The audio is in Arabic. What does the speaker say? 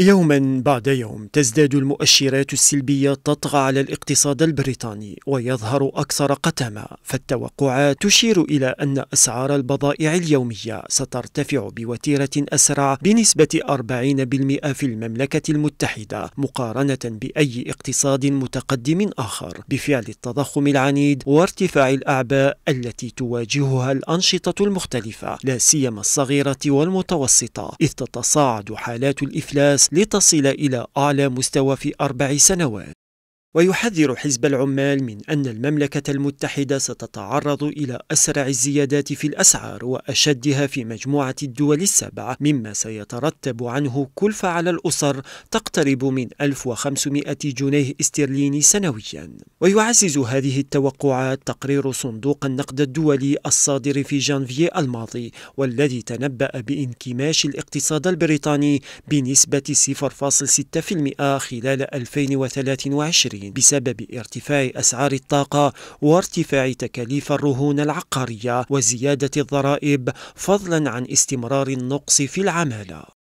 يوما بعد يوم تزداد المؤشرات السلبية تطغى على الاقتصاد البريطاني ويظهر أكثر قتامة فالتوقعات تشير إلى أن أسعار البضائع اليومية سترتفع بوتيرة أسرع بنسبة 40% في المملكة المتحدة مقارنة بأي اقتصاد متقدم آخر بفعل التضخم العنيد وارتفاع الأعباء التي تواجهها الأنشطة المختلفة لا سيما الصغيرة والمتوسطة إذ تتصاعد حالات الإفلاس لتصل إلى أعلى مستوى في أربع سنوات ويحذر حزب العمال من أن المملكة المتحدة ستتعرض إلى أسرع الزيادات في الأسعار وأشدها في مجموعة الدول السبع مما سيترتب عنه كلفة على الأسر تقترب من 1500 جنيه استرليني سنويا ويعزز هذه التوقعات تقرير صندوق النقد الدولي الصادر في جانفيي الماضي والذي تنبأ بانكماش الاقتصاد البريطاني بنسبة 0.6% خلال 2023 الدولي بسبب ارتفاع أسعار الطاقة وارتفاع تكاليف الرهون العقارية وزيادة الضرائب فضلا عن استمرار النقص في العمالة